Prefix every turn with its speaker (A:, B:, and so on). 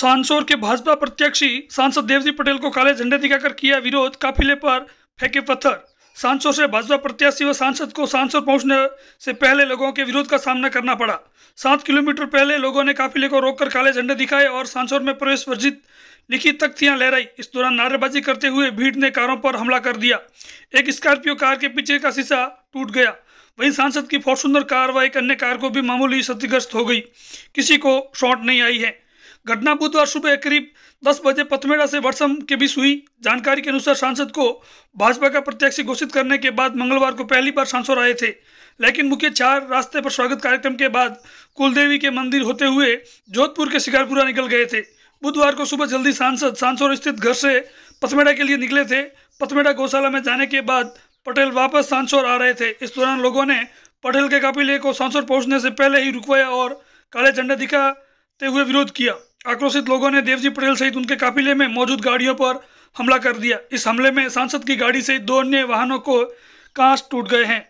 A: सांसोर के भाजपा प्रत्याशी सांसद देवजी पटेल को काले झंडे दिखाकर किया विरोध काफिले पर फेंके पत्थर सांसोर से भाजपा प्रत्याशी व सांसद को सांसौर पहुंचने से पहले लोगों के विरोध का सामना करना पड़ा सात किलोमीटर पहले लोगों ने काफिले को रोककर काले झंडे दिखाए और सांसोर में प्रवेश वर्जित लिखी तख्तियां लहराई इस दौरान नारेबाजी करते हुए भीड़ ने कारों पर हमला कर दिया एक स्कॉर्पियो कार के पीछे का शीशा टूट गया वहीं सांसद की फॉर्चुनर कार व एक अन्य कार को भी मामूली क्षतिग्रस्त हो गई किसी को शॉट नहीं आई है घटना बुधवार सुबह करीब 10 बजे पथमेड़ा से वर्षम के बीच हुई जानकारी के अनुसार सांसद को भाजपा का प्रत्याशी घोषित करने के बाद मंगलवार को पहली बार सांसद आए थे लेकिन मुख्य चार रास्ते पर स्वागत कार्यक्रम के बाद कुलदेवी के मंदिर होते हुए जोधपुर के शिकारपुरा निकल गए थे बुधवार को सुबह जल्दी सांसद सांसौर स्थित घर से पथमेड़ा के लिए निकले थे पथमेड़ा गौशाला में जाने के बाद पटेल वापस सांसौर आ रहे थे इस दौरान लोगों ने पटेल के काफिले को सांसौर पहुंचने से पहले ही रुकवाया और काले झंडा दिखाते हुए विरोध किया आक्रोशित लोगों ने देवजी पटेल सहित उनके काफिले में मौजूद गाड़ियों पर हमला कर दिया इस हमले में सांसद की गाड़ी सहित दो अन्य वाहनों को कांच टूट गए हैं